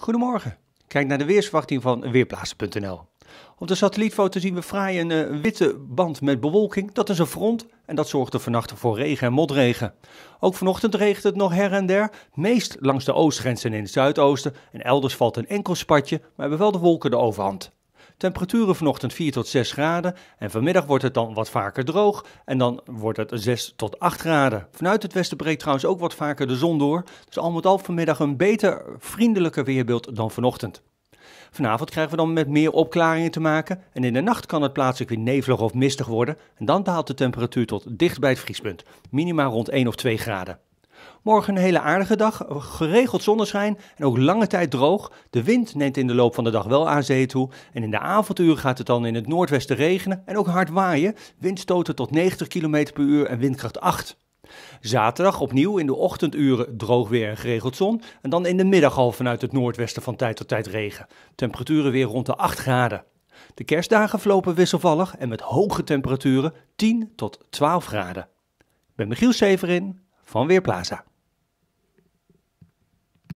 Goedemorgen. Kijk naar de weersverwachting van Weerplaatsen.nl. Op de satellietfoto zien we vrij een eh, witte band met bewolking. Dat is een front en dat zorgt er vannacht voor regen en motregen. Ook vanochtend regent het nog her en der, meest langs de oostgrenzen in het zuidoosten. En elders valt een enkel spatje, maar hebben wel de wolken de overhand. Temperaturen vanochtend 4 tot 6 graden. En vanmiddag wordt het dan wat vaker droog. En dan wordt het 6 tot 8 graden. Vanuit het westen breekt trouwens ook wat vaker de zon door. Dus al met al vanmiddag een beter, vriendelijker weerbeeld dan vanochtend. Vanavond krijgen we dan met meer opklaringen te maken en in de nacht kan het plaatselijk weer nevelig of mistig worden en dan daalt de temperatuur tot dicht bij het vriespunt, minima rond 1 of 2 graden. Morgen een hele aardige dag, geregeld zonneschijn en ook lange tijd droog. De wind neemt in de loop van de dag wel aan zee toe. En in de avonduren gaat het dan in het noordwesten regenen en ook hard waaien. Windstoten tot 90 km per uur en windkracht 8. Zaterdag opnieuw in de ochtenduren droog weer en geregeld zon. En dan in de middag al vanuit het noordwesten van tijd tot tijd regen. Temperaturen weer rond de 8 graden. De kerstdagen verlopen wisselvallig en met hoge temperaturen 10 tot 12 graden. Ik ben Michiel Severin van Weerplaza.